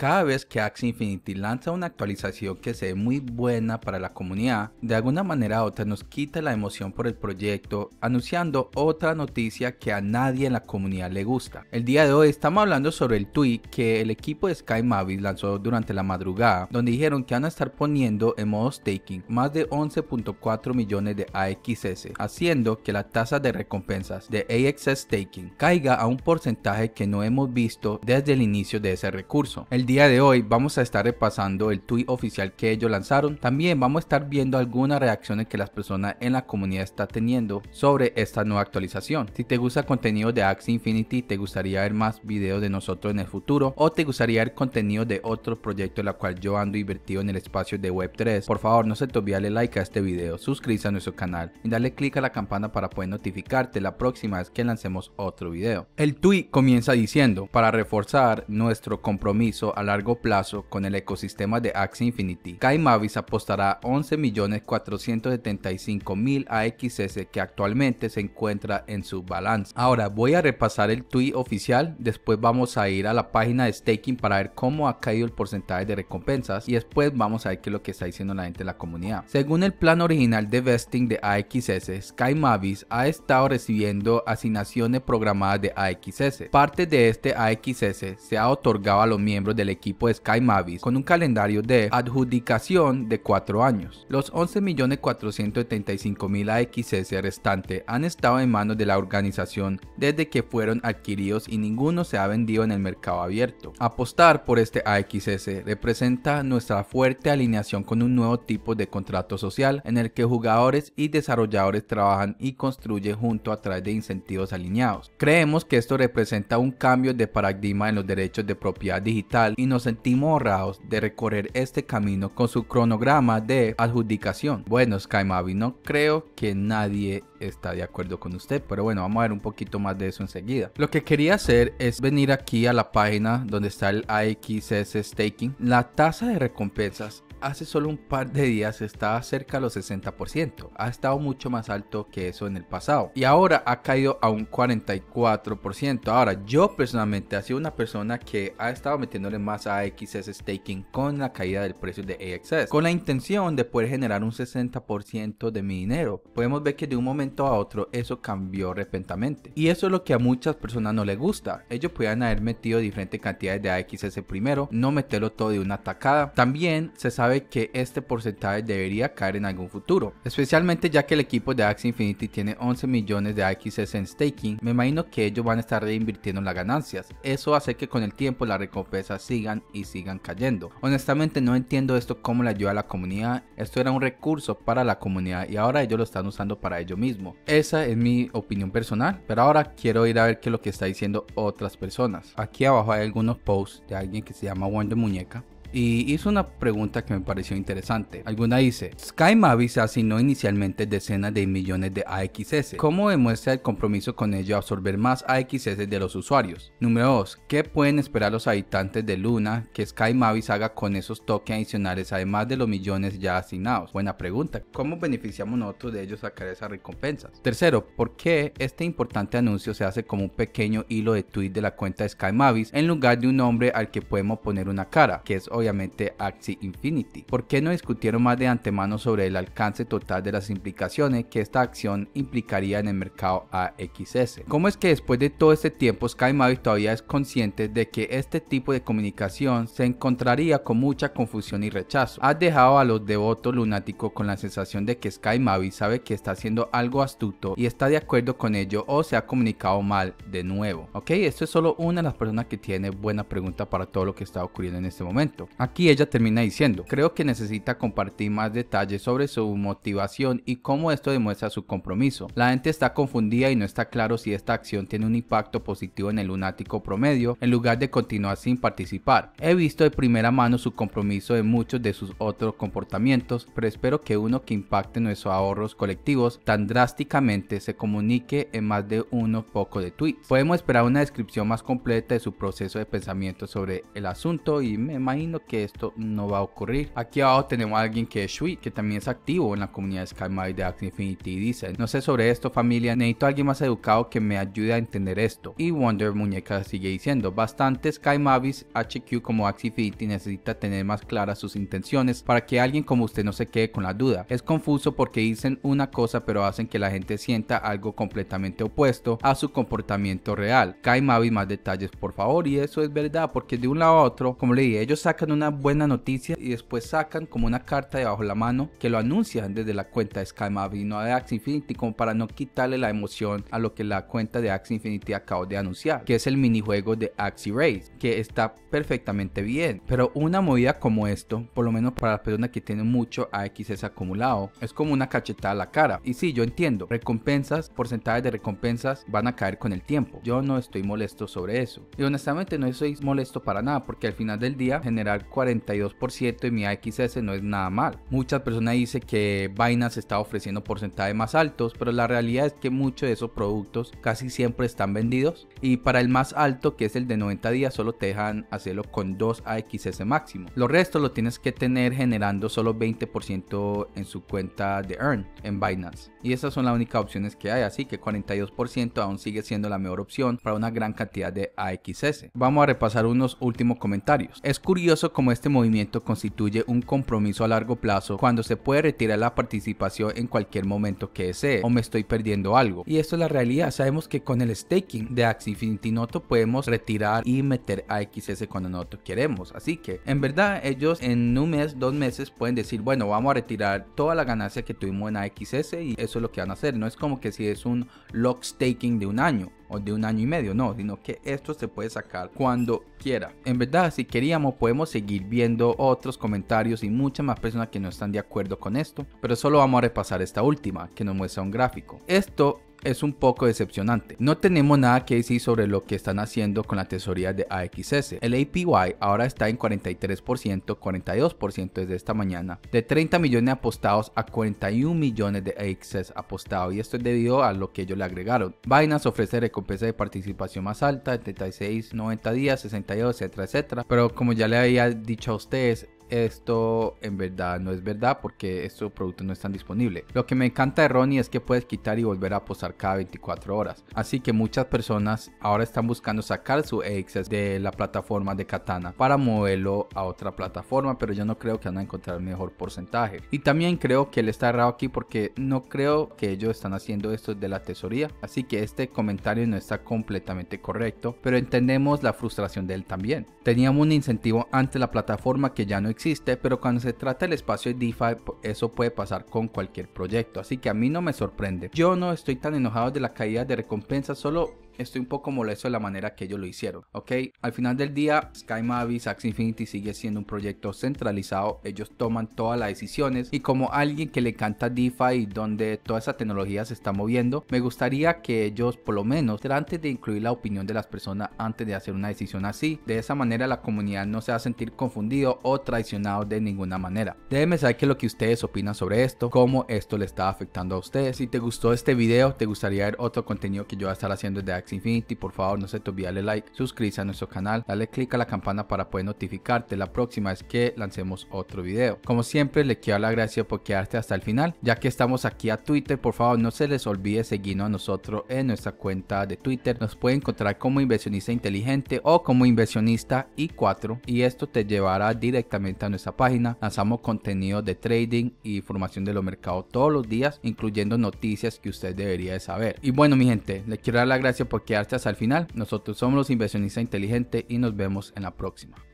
Cada vez que Axie Infinity lanza una actualización que se ve muy buena para la comunidad, de alguna manera u otra nos quita la emoción por el proyecto, anunciando otra noticia que a nadie en la comunidad le gusta. El día de hoy estamos hablando sobre el tweet que el equipo de Sky Mavis lanzó durante la madrugada, donde dijeron que van a estar poniendo en modo staking más de 11.4 millones de AXS, haciendo que la tasa de recompensas de AXS staking caiga a un porcentaje que no hemos visto desde el inicio de ese recurso día de hoy vamos a estar repasando el tweet oficial que ellos lanzaron. También vamos a estar viendo algunas reacciones que las personas en la comunidad están teniendo sobre esta nueva actualización. Si te gusta contenido de Axie Infinity, te gustaría ver más videos de nosotros en el futuro o te gustaría ver contenido de otro proyecto en la cual yo ando invertido en el espacio de Web3, por favor no se te olvide darle like a este video, suscríbete a nuestro canal y dale click a la campana para poder notificarte la próxima vez que lancemos otro video. El tweet comienza diciendo, para reforzar nuestro compromiso largo plazo con el ecosistema de Axie Infinity, Sky Mavis apostará 11.475.000 AXS que actualmente se encuentra en su balance. Ahora voy a repasar el tweet oficial, después vamos a ir a la página de staking para ver cómo ha caído el porcentaje de recompensas y después vamos a ver qué es lo que está diciendo la gente de la comunidad. Según el plan original de vesting de AXS, Sky Mavis ha estado recibiendo asignaciones programadas de AXS. Parte de este AXS se ha otorgado a los miembros del equipo de Sky Mavis con un calendario de adjudicación de 4 años. Los 11.475.000 AXS restante han estado en manos de la organización desde que fueron adquiridos y ninguno se ha vendido en el mercado abierto. Apostar por este AXS representa nuestra fuerte alineación con un nuevo tipo de contrato social en el que jugadores y desarrolladores trabajan y construyen junto a través de incentivos alineados. Creemos que esto representa un cambio de paradigma en los derechos de propiedad digital y nos sentimos honrados de recorrer este camino con su cronograma de adjudicación. Bueno, Mavi, no creo que nadie está de acuerdo con usted, pero bueno, vamos a ver un poquito más de eso enseguida. Lo que quería hacer es venir aquí a la página donde está el AXS Staking. La tasa de recompensas hace solo un par de días estaba cerca de los 60%. Ha estado mucho más alto que eso en el pasado. Y ahora ha caído a un 44%. Ahora, yo personalmente ha sido una persona que ha estado metiéndole más a XS Staking con la caída del precio de AXS. Con la intención de poder generar un 60% de mi dinero. Podemos ver que de un momento a otro eso cambió repentamente. Y eso es lo que a muchas personas no les gusta. Ellos podrían haber metido diferentes cantidades de AXS primero. No meterlo todo de una tacada. También se sabe que este porcentaje debería caer en algún futuro, especialmente ya que el equipo de Axie Infinity tiene 11 millones de AXS en staking, me imagino que ellos van a estar reinvirtiendo las ganancias, eso hace que con el tiempo las recompensas sigan y sigan cayendo. Honestamente no entiendo esto como le ayuda a la comunidad, esto era un recurso para la comunidad y ahora ellos lo están usando para ellos mismos. Esa es mi opinión personal, pero ahora quiero ir a ver qué es lo que está diciendo otras personas. Aquí abajo hay algunos posts de alguien que se llama Wonder Muñeca y hizo una pregunta que me pareció interesante. Alguna dice, Sky Mavis asignó inicialmente decenas de millones de AXS. ¿Cómo demuestra el compromiso con ello absorber más AXS de los usuarios? Número 2. ¿Qué pueden esperar los habitantes de Luna que Sky Mavis haga con esos tokens adicionales además de los millones ya asignados? Buena pregunta. ¿Cómo beneficiamos nosotros de ellos sacar esas recompensas? Tercero, ¿por qué este importante anuncio se hace como un pequeño hilo de tweet de la cuenta de Sky Mavis en lugar de un nombre al que podemos poner una cara, que es obviamente Axie Infinity. ¿Por qué no discutieron más de antemano sobre el alcance total de las implicaciones que esta acción implicaría en el mercado AXS? ¿Cómo es que después de todo este tiempo Sky Mavis todavía es consciente de que este tipo de comunicación se encontraría con mucha confusión y rechazo? Has dejado a los devotos lunáticos con la sensación de que Sky Mavis sabe que está haciendo algo astuto y está de acuerdo con ello o se ha comunicado mal de nuevo. Ok, esto es solo una de las personas que tiene buena pregunta para todo lo que está ocurriendo en este momento. Aquí ella termina diciendo, creo que necesita compartir más detalles sobre su motivación y cómo esto demuestra su compromiso. La gente está confundida y no está claro si esta acción tiene un impacto positivo en el lunático promedio en lugar de continuar sin participar. He visto de primera mano su compromiso en muchos de sus otros comportamientos, pero espero que uno que impacte nuestros ahorros colectivos tan drásticamente se comunique en más de uno poco de tweets. Podemos esperar una descripción más completa de su proceso de pensamiento sobre el asunto y me imagino que esto no va a ocurrir. Aquí abajo tenemos a alguien que es Shui, que también es activo en la comunidad de Mavis de Axie Infinity y dice, no sé sobre esto familia, necesito a alguien más educado que me ayude a entender esto. Y Wonder Muñeca sigue diciendo, bastante Sky Mavis HQ como Axie Infinity necesita tener más claras sus intenciones para que alguien como usted no se quede con la duda. Es confuso porque dicen una cosa pero hacen que la gente sienta algo completamente opuesto a su comportamiento real. Sky Mavis más detalles por favor y eso es verdad porque de un lado a otro, como le dije, ellos sacan una buena noticia y después sacan como una carta debajo la mano que lo anuncian desde la cuenta de SkyMap y no de Axie Infinity como para no quitarle la emoción a lo que la cuenta de Axie Infinity acabo de anunciar, que es el minijuego de Axie Race, que está perfectamente bien, pero una movida como esto, por lo menos para la persona que tiene mucho AXS acumulado, es como una cachetada a la cara. Y sí, yo entiendo, recompensas, porcentajes de recompensas van a caer con el tiempo. Yo no estoy molesto sobre eso. Y honestamente no estoy molesto para nada, porque al final del día generar 42% y mi AXS no es nada mal. Muchas personas dicen que Binance está ofreciendo porcentajes más altos, pero la realidad es que muchos de esos productos casi siempre están vendidos y para el más alto, que es el de 90 días, solo te dejan hacerlo con 2 AXS máximo. Lo resto lo tienes que tener generando solo 20% en su cuenta de Earn en Binance. Y esas son las únicas opciones que hay, así que 42% aún sigue siendo la mejor opción para una gran cantidad de AXS. Vamos a repasar unos últimos comentarios. Es curioso como este movimiento constituye un compromiso a largo plazo cuando se puede retirar la participación en cualquier momento que desee o me estoy perdiendo algo. Y esto es la realidad, sabemos que con el staking de axi Infinity Noto podemos retirar y meter a XS cuando nosotros queremos. Así que en verdad ellos en un mes, dos meses pueden decir, bueno, vamos a retirar toda la ganancia que tuvimos en AXS y eso es lo que van a hacer. No es como que si es un lock staking de un año o de un año y medio, no, sino que esto se puede sacar cuando quiera. En verdad, si queríamos, podemos seguir viendo otros comentarios y muchas más personas que no están de acuerdo con esto, pero solo vamos a repasar esta última que nos muestra un gráfico. Esto es un poco decepcionante. No tenemos nada que decir sobre lo que están haciendo con la tesoría de AXS. El APY ahora está en 43%, 42% desde esta mañana, de 30 millones de apostados a 41 millones de AXS apostados y esto es debido a lo que ellos le agregaron. Binance ofrece recompensa de participación más alta, 36, 90 días, 62, etcétera, etcétera. Pero como ya le había dicho a ustedes, esto en verdad no es verdad porque estos productos no están disponibles. Lo que me encanta de Ronnie es que puedes quitar y volver a posar cada 24 horas. Así que muchas personas ahora están buscando sacar su AXS de la plataforma de Katana para moverlo a otra plataforma, pero yo no creo que van a encontrar mejor porcentaje. Y también creo que él está errado aquí porque no creo que ellos están haciendo esto de la tesoría. Así que este comentario no está completamente correcto, pero entendemos la frustración de él también. Teníamos un incentivo ante la plataforma que ya no existe existe, pero cuando se trata del espacio de DeFi, eso puede pasar con cualquier proyecto, así que a mí no me sorprende. Yo no estoy tan enojado de la caída de recompensa solo estoy un poco molesto de la manera que ellos lo hicieron, ¿ok? Al final del día, Sky Mavis, Axie Infinity sigue siendo un proyecto centralizado, ellos toman todas las decisiones y como alguien que le encanta DeFi donde toda esa tecnología se está moviendo, me gustaría que ellos por lo menos antes de incluir la opinión de las personas antes de hacer una decisión así. De esa manera la comunidad no se va a sentir confundido o traicionado de ninguna manera. Déjenme saber qué es lo que ustedes opinan sobre esto, cómo esto le está afectando a ustedes. Si te gustó este video, te gustaría ver otro contenido que yo voy a estar haciendo desde Axie Infinity, por favor no se te olvide darle like, suscríbete a nuestro canal, dale click a la campana para poder notificarte la próxima vez que lancemos otro video. Como siempre le quiero dar la gracia por quedarte hasta el final, ya que estamos aquí a Twitter, por favor no se les olvide seguirnos a nosotros en nuestra cuenta de Twitter, nos puede encontrar como inversionista inteligente o como inversionista y 4 y esto te llevará directamente a nuestra página, lanzamos contenido de trading y información de los mercados todos los días, incluyendo noticias que usted debería de saber. Y bueno mi gente, le quiero dar la gracia por quedarse hasta el final. Nosotros somos los inversionistas inteligentes y nos vemos en la próxima.